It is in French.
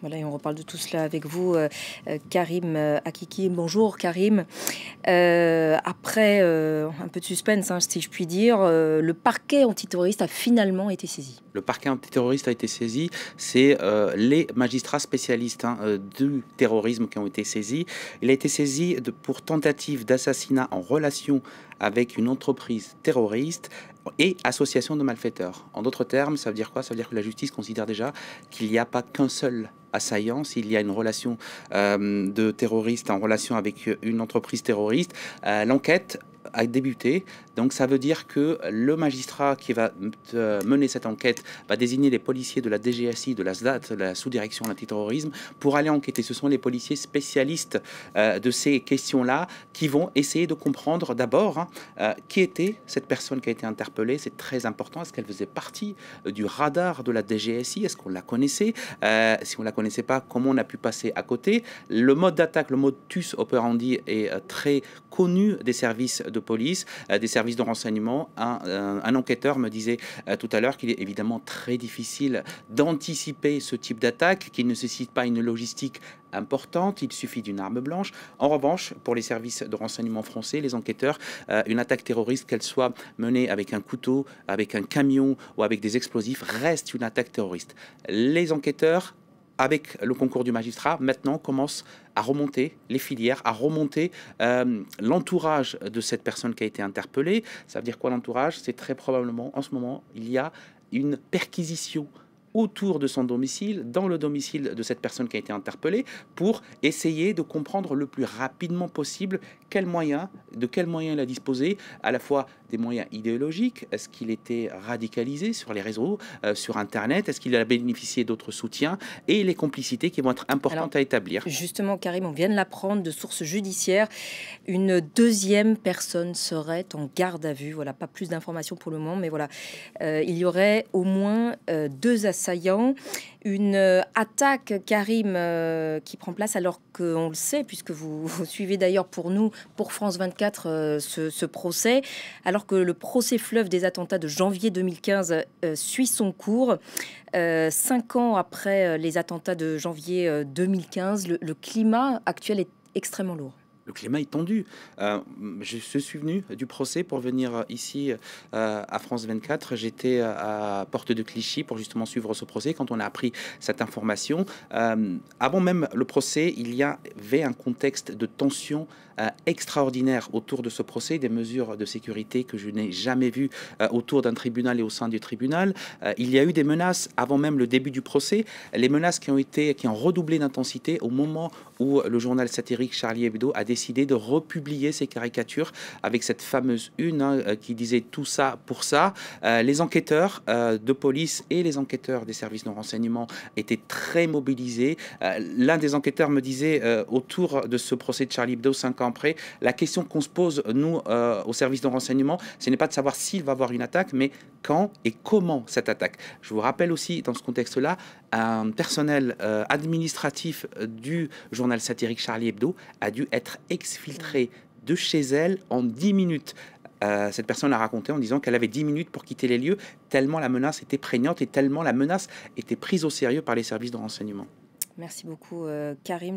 Voilà, et on reparle de tout cela avec vous, euh, euh, Karim euh, Akiki. Bonjour, Karim. après un peu de suspense, hein, si je puis dire, le parquet antiterroriste a finalement été saisi. Le parquet antiterroriste a été saisi. C'est les magistrats spécialistes hein, du terrorisme qui ont été saisis. Il a été saisi de, pour tentative d'assassinat en relation avec une entreprise terroriste, et association de malfaiteurs. En d'autres termes, ça veut dire quoi Ça veut dire que la justice considère déjà qu'il n'y a pas qu'un seul assaillant, s'il y a une relation euh, de terroriste en relation avec une entreprise terroriste, euh, l'enquête a débuté. Donc ça veut dire que le magistrat qui va euh, mener cette enquête va désigner les policiers de la DGSI, de la SDAT, la sous-direction antiterrorisme, pour aller enquêter. Ce sont les policiers spécialistes euh, de ces questions-là qui vont essayer de comprendre d'abord hein, euh, qui était cette personne qui a été interpellée. C'est très important. Est-ce qu'elle faisait partie du radar de la DGSI Est-ce qu'on la connaissait Si on la connaissait pas, comment on a pu passer à côté Le mode d'attaque, le mode tus operandi est très connu des services de police, euh, des services de renseignement. Un, euh, enquêteur me disait euh, tout à l'heure qu'il est évidemment très difficile d'anticiper ce type d'attaque qui ne nécessite pas une logistique importante, il suffit d'une arme blanche. En revanche, pour les services de renseignement français, les enquêteurs, une attaque terroriste, qu'elle soit menée avec un couteau, avec un camion ou avec des explosifs, reste une attaque terroriste. Les enquêteurs avec le concours du magistrat, maintenant commence à remonter les filières, à remonter euh, l'entourage de cette personne qui a été interpellée. Ça veut dire quoi l'entourage C'est très probablement, en ce moment, il y a une perquisition autour de son domicile, dans le domicile de cette personne qui a été interpellée, pour essayer de comprendre le plus rapidement possible quels moyens, de quels moyens elle a disposé, à la fois des moyens idéologiques Est-ce qu'il était radicalisé sur les réseaux, euh, sur Internet Est-ce qu'il a bénéficié d'autres soutiens Et les complicités qui vont être importantes à établir. Justement, Karim, on vient de l'apprendre de sources judiciaires. Une deuxième personne serait en garde à vue. Voilà, pas plus d'informations pour le moment, mais voilà. Euh, il y aurait au moins euh, deux assaillants une euh, attaque, Karim, euh, qui prend place alors qu'on le sait, puisque vous, suivez d'ailleurs pour nous, pour France 24, euh, ce, procès, alors que le procès fleuve des attentats de janvier 2015 suit son cours. cinq ans après les attentats de janvier 2015, le climat actuel est extrêmement lourd le climat est tendu. Euh, je, suis venu du procès pour venir euh, ici euh, à France 24. J'étais à Porte de Clichy pour justement suivre ce procès. Quand on a appris cette information, avant même le procès, il y avait un contexte de tension extraordinaire autour de ce procès, des mesures de sécurité que je n'ai jamais vues autour d'un tribunal et au sein du tribunal. il y a eu des menaces avant même le début du procès, les menaces qui ont été, qui ont redoublé d'intensité au moment où le journal satirique Charlie Hebdo a décidé de republier ses caricatures avec cette fameuse une hein, euh, qui disait tout ça pour ça. Euh, les enquêteurs euh, de police et les enquêteurs des services de renseignement étaient très mobilisés. L'un des enquêteurs me disait autour de ce procès de Charlie Hebdo, cinq ans après, la question qu'on se pose, nous, au service de renseignement, ce n'est pas de savoir s'il va avoir une attaque, mais quand et comment cette attaque. Je vous rappelle aussi, dans ce contexte-là, un personnel euh, administratif euh, du journal satirique Charlie Hebdo a dû être exfiltré de chez elle en 10 minutes. Euh, cette personne a raconté en disant qu'elle avait 10 minutes pour quitter les lieux, tellement la menace était prégnante et tellement la menace était prise au sérieux par les services de renseignement. Merci beaucoup, Karim.